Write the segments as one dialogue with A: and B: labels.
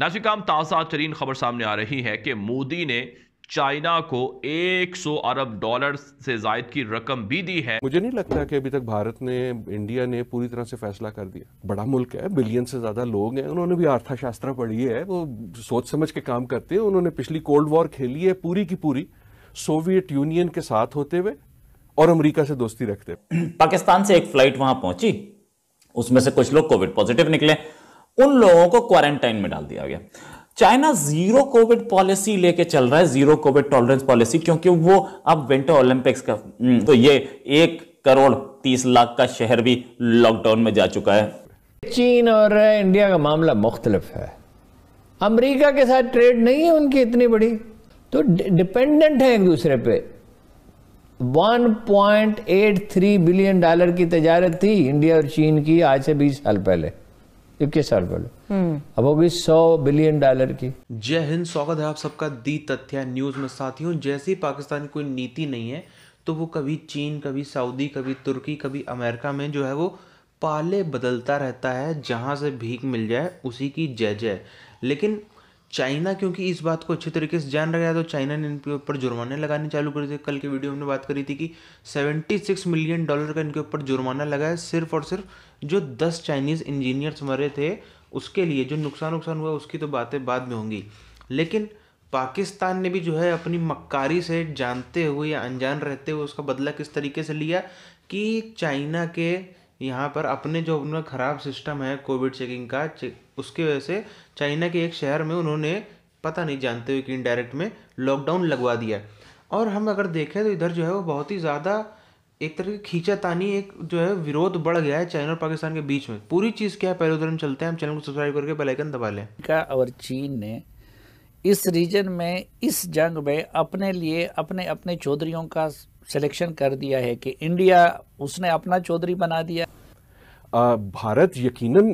A: नाजिकाम ताज़ा तरीन खबर सामने आ रही है कि मोदी ने चाइना को 100 अरब डॉलर से जायद की रकम भी दी है मुझे नहीं लगता कि अभी तक भारत ने इंडिया ने पूरी तरह से फैसला कर दिया बड़ा मुल्क है बिलियन से ज्यादा लोग हैं उन्होंने भी अर्थशास्त्र पढ़ी है वो सोच समझ के काम करते हैं उन्होंने पिछली कोल्ड वॉर खेली है पूरी की पूरी सोवियत यूनियन के साथ होते हुए और अमरीका से दोस्ती रखते पाकिस्तान से एक फ्लाइट वहां पहुंची उसमें से कुछ लोग कोविड पॉजिटिव निकले उन लोगों को क्वारंटाइन में
B: डाल दिया गया चाइना जीरो कोविड पॉलिसी लेके चल रहा है जीरो कोविड टॉलरेंस पॉलिसी क्योंकि वो अब विंटर ओलंपिक्स का हम्म, तो ये एक करोड़ तीस लाख का शहर भी लॉकडाउन में जा चुका है चीन और इंडिया का मामला मुख्तलिफ है अमेरिका के साथ ट्रेड नहीं है उनकी इतनी बड़ी तो डिपेंडेंट है एक दूसरे पे 1.83 बिलियन डॉलर की तजारत थी इंडिया और चीन की आज से 20 साल पहले इक्कीस साल पहले हम्म। अब होगी सौ
A: बिलियन डॉलर की
B: जय हिंद स्वागत है आप सबका दी तथ्य न्यूज में साथियों जैसे ही पाकिस्तान की कोई नीति नहीं है तो वो कभी चीन कभी सऊदी कभी तुर्की कभी अमेरिका में जो है वो पाले बदलता रहता है जहाँ से भीख मिल जाए उसी की जय जय लेकिन चाइना क्योंकि इस बात को अच्छी तरीके से जान रहा है तो चाइना ने इनके ऊपर जुर्माने लगाने चालू कर दिए कल के वीडियो हमने बात करी थी कि 76 मिलियन डॉलर का इनके ऊपर जुर्माना लगा है सिर्फ और सिर्फ जो 10 चाइनीज़ इंजीनियर्स मरे थे उसके लिए जो नुकसान नुकसान हुआ उसकी तो बातें बाद में होंगी लेकिन पाकिस्तान ने भी जो है अपनी मक्कारी से जानते हुए या अनजान रहते हुए उसका बदला किस तरीके से लिया कि चाइना के यहाँ पर अपने जो अपना ख़राब सिस्टम है कोविड चेकिंग का उसके वजह से चाइना के एक शहर में उन्होंने पता नहीं जानते हुए कि इनडायरेक्ट में लॉकडाउन लगवा दिया और हम अगर देखें तो इधर जो है वो बहुत ही ज़्यादा एक तरह की खींचातानी एक जो है विरोध बढ़ गया है चाइना और पाकिस्तान के बीच में पूरी चीज़ क्या है पहले उधर हम चलते हैं हम चैनल को सब्सक्राइब करके बेलाइकन दबा लें क्या और चीन ने इस रीजन में इस जंग में अपने लिए अपने अपने चौधरीों का सिलेक्शन कर दिया है कि इंडिया उसने अपना चौधरी बना दिया
A: भारत यकीनन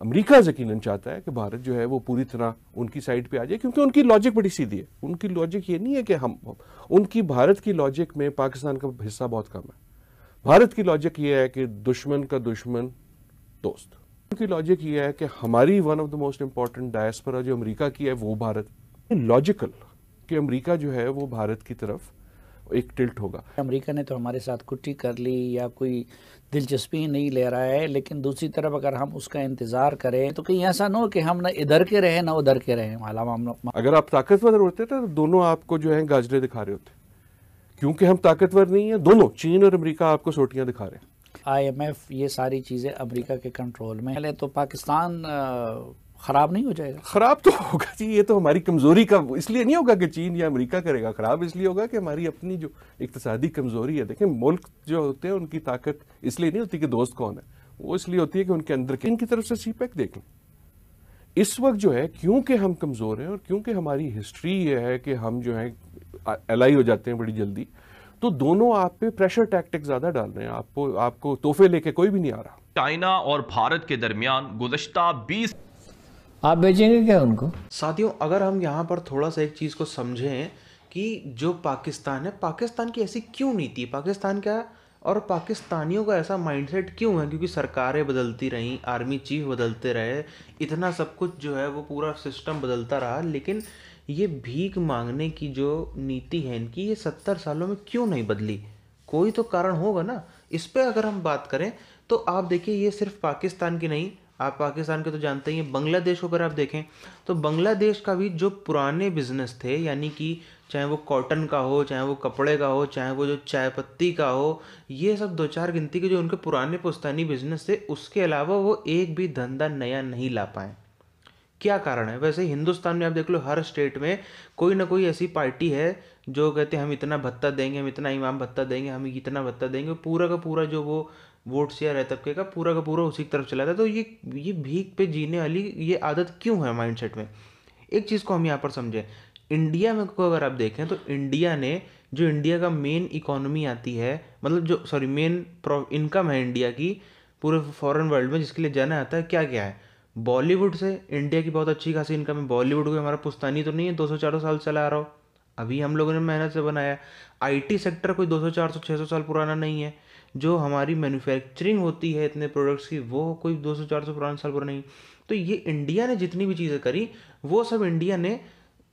A: अमेरिका यकीनन चाहता है कि भारत जो है वो पूरी तरह उनकी साइड पे आ जाए क्योंकि उनकी लॉजिक बड़ी सीधी है उनकी लॉजिक ये नहीं है कि हम उनकी भारत की लॉजिक में पाकिस्तान का हिस्सा बहुत कम है भारत की लॉजिक ये है कि दुश्मन का दुश्मन दोस्त उनकी लॉजिक ये है कि हमारी one of the most important diaspora जो अमरीका की है वो भारत लॉजिकल कि अमरीका जो है वो भारत की तरफ एक टिल्ट होगा
B: अमेरिका ने तो हमारे साथ कुट्टी कर ली या कोई दिलचस्पी नहीं ले रहा है लेकिन दूसरी तरफ अगर हम उसका इंतजार करें तो कहीं ऐसा ना हो कि हम ना इधर के रहें ना उधर के रहें हालांकि
A: अगर आप ताकतवर होते तो दोनों आपको जो है गाजरे दिखा रहे होते क्योंकि हम ताकतवर नहीं है दोनों चीन और अमरीका आपको सोटियाँ दिखा रहे हैं
B: एफ ये सारी चीज़ें अमरीका के कंट्रोल में पहले तो पाकिस्तान खराब नहीं हो जाएगा
A: खराब तो होगा जी ये तो हमारी कमजोरी का इसलिए नहीं होगा कि चीन या अमेरिका करेगा खराब इसलिए होगा कि हमारी अपनी जो इकतसादी कमजोरी है देखें मुल्क जो होते हैं उनकी ताकत इसलिए नहीं होती कि दोस्त कौन है वो इसलिए होती है कि उनके अंदर के इनकी तरफ से सी पैक देख लें इस वक्त जो है क्योंकि हम कमजोर हैं और क्योंकि हमारी हिस्ट्री ये है कि हम जो है एलाई हो जाते हैं बड़ी जल्दी तो दोनों आप पे प्रेशर टैक्टिक ज्यादा डाल रहे हैं आपको आपको तोहफे लेके कोई भी नहीं आ रहा चाइना और भारत के दरमियान गुजश्ता बीस
B: आप बेचेंगे क्या उनको साथियों अगर हम यहाँ पर थोड़ा सा एक चीज़ को समझें कि जो पाकिस्तान है पाकिस्तान की ऐसी क्यों नीति पाकिस्तान का और पाकिस्तानियों का ऐसा माइंडसेट क्यों है क्योंकि सरकारें बदलती रहीं आर्मी चीफ बदलते रहे इतना सब कुछ जो है वो पूरा सिस्टम बदलता रहा लेकिन ये भीख मांगने की जो नीति है इनकी ये सत्तर सालों में क्यों नहीं बदली कोई तो कारण होगा ना इस पर अगर हम बात करें तो आप देखिए ये सिर्फ पाकिस्तान की नहीं आप पाकिस्तान के तो जानते ही हैं बांग्लादेश को अगर आप देखें तो बांग्लादेश का भी जो पुराने बिजनेस थे यानी कि चाहे वो कॉटन का हो चाहे वो कपड़े का हो चाहे वो जो चाय पत्ती का हो ये सब दो चार गिनती के जो उनके पुराने पुस्तानी बिजनेस थे उसके अलावा वो एक भी धंधा नया नहीं ला पाए क्या कारण है वैसे हिंदुस्तान में आप देख लो हर स्टेट में कोई ना कोई ऐसी पार्टी है जो कहते हैं हम इतना भत्ता देंगे हम इतना इमाम भत्ता देंगे हम इतना भत्ता देंगे पूरा का पूरा जो वो वोट शेयर है तबके का पूरा का पूरा उसी की तरफ चला था तो ये ये भीख पे जीने वाली ये आदत क्यों है माइंडसेट में एक चीज़ को हम यहाँ पर समझें इंडिया में को अगर आप देखें तो इंडिया ने जो इंडिया का मेन इकोनॉमी आती है मतलब जो सॉरी मेन इनकम है इंडिया की पूरे फॉरेन वर्ल्ड में जिसके लिए जाना आता है क्या क्या है बॉलीवुड से इंडिया की बहुत अच्छी खासी इनकम है बॉलीवुड को हमारा पुस्तानी तो नहीं है दो सौ चार सौ साल चला आ रहा हो अभी हम लोगों ने मेहनत से बनाया आईटी सेक्टर कोई दो सौ चार सौ छः सौ साल पुराना नहीं है जो हमारी मैन्युफैक्चरिंग होती है इतने प्रोडक्ट्स की वो कोई दो सौ चार सौ पुराना साल पुराना नहीं तो ये इंडिया ने जितनी भी चीज़ें करी वो सब इंडिया ने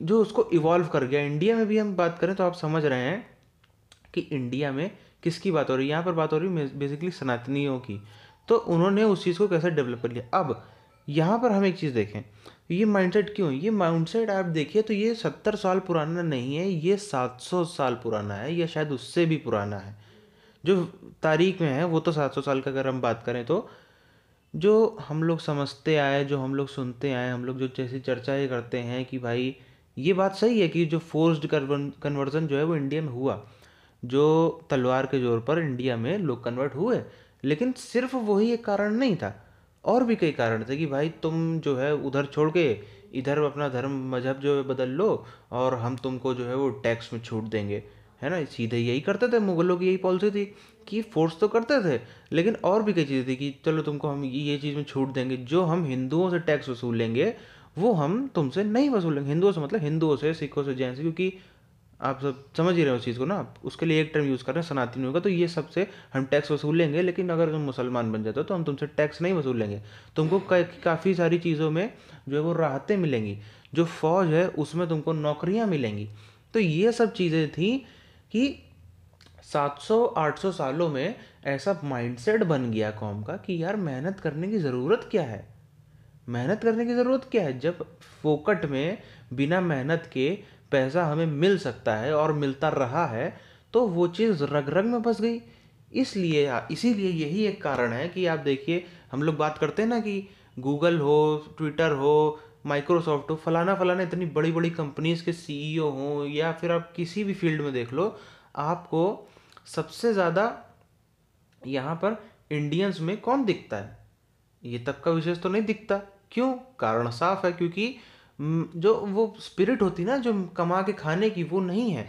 B: जो उसको इवॉल्व कर गया इंडिया में भी हम बात करें तो आप समझ रहे हैं कि इंडिया में किसकी बात हो रही है यहाँ पर बात हो रही है बेसिकली सनातनियों की तो उन्होंने उस चीज़ को कैसे डेवलप कर लिया अब यहाँ पर हम एक चीज़ देखें ये माइंडसेट क्यों ये माइंडसेट आप देखिए तो ये सत्तर साल पुराना नहीं है ये सात सौ साल पुराना है या शायद उससे भी पुराना है जो तारीख में है वो तो सात सौ साल का अगर हम बात करें तो जो हम लोग समझते आए जो हम लोग सुनते आए हम लोग जो जैसी चर्चाएँ करते हैं कि भाई ये बात सही है कि जो फोर्स्ड कन्वर्जन जो है वो इंडिया में हुआ जो तलवार के जोर पर इंडिया में लोग कन्वर्ट हुए लेकिन सिर्फ वही एक कारण नहीं था और भी कई कारण थे कि भाई तुम जो है उधर छोड़ के इधर अपना धर्म मजहब जो है बदल लो और हम तुमको जो है वो टैक्स में छूट देंगे है ना सीधे यही करते थे मुगलों की यही पॉलिसी थी कि फोर्स तो करते थे लेकिन और भी कई चीज़ें थी कि चलो तुमको हम ये चीज़ में छूट देंगे जो हम हिंदुओं से टैक्स वसूलेंगे वो हम तुमसे नहीं वसूलेंगे हिंदुओं से मतलब हिंदुओं से सिखों से जैन से क्योंकि आप सब समझ ही रहे हो उस चीज़ को ना आप उसके लिए एक टर्म यूज़ कर रहे हैं सनातनी होगा तो ये सबसे हम टैक्स वसूल लेंगे लेकिन अगर तुम मुसलमान बन जाते हो तो हम तुमसे टैक्स नहीं वसूल लेंगे तुमको काफ़ी सारी चीज़ों में जो है वो राहतें मिलेंगी जो फौज है उसमें तुमको नौकरियाँ मिलेंगी तो ये सब चीज़ें थी कि 700-800 सालों में ऐसा माइंडसेट बन गया कौम का कि यार मेहनत करने की ज़रूरत क्या है मेहनत करने की ज़रूरत क्या है जब फोकट में बिना मेहनत के पैसा हमें मिल सकता है और मिलता रहा है तो वो चीज़ रग रग में फंस गई इसलिए इसीलिए यही एक कारण है कि आप देखिए हम लोग बात करते हैं ना कि गूगल हो ट्विटर हो माइक्रोसॉफ्ट हो फलाना फलाना इतनी बड़ी बड़ी कंपनीज़ के सीईओ e हों या फिर आप किसी भी फील्ड में देख लो आपको सबसे ज़्यादा यहाँ पर इंडियंस में कौन दिखता है ये तब का विशेष तो नहीं दिखता क्यों कारण साफ है क्योंकि जो वो स्पिरिट होती ना जो कमा के खाने की वो नहीं है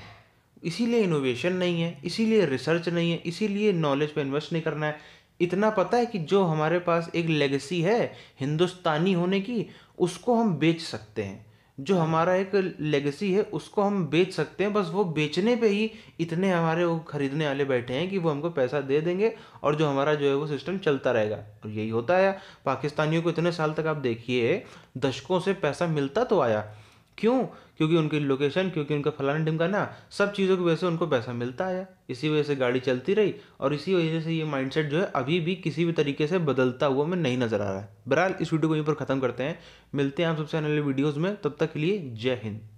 B: इसीलिए इनोवेशन नहीं है इसीलिए रिसर्च नहीं है इसीलिए नॉलेज पे इन्वेस्ट नहीं करना है इतना पता है कि जो हमारे पास एक लेगेसी है हिंदुस्तानी होने की उसको हम बेच सकते हैं जो हमारा एक लेगेसी है उसको हम बेच सकते हैं बस वो बेचने पे ही इतने हमारे वो ख़रीदने वाले बैठे हैं कि वो हमको पैसा दे देंगे और जो हमारा जो है वो सिस्टम चलता रहेगा और तो यही होता है पाकिस्तानियों को इतने साल तक आप देखिए दशकों से पैसा मिलता तो आया क्यों क्योंकि उनकी लोकेशन क्योंकि उनका फलाना ढिमकाना सब चीज़ों की वजह से उनको पैसा मिलता आया इसी वजह से गाड़ी चलती रही और इसी वजह से ये माइंडसेट जो है अभी भी किसी भी तरीके से बदलता हुआ हमें नहीं नज़र आ रहा है बहरहाल इस वीडियो को यहीं पर ख़त्म करते हैं मिलते हैं आप सबसे आने वाले वीडियोज़ में तब तक के लिए जय हिंद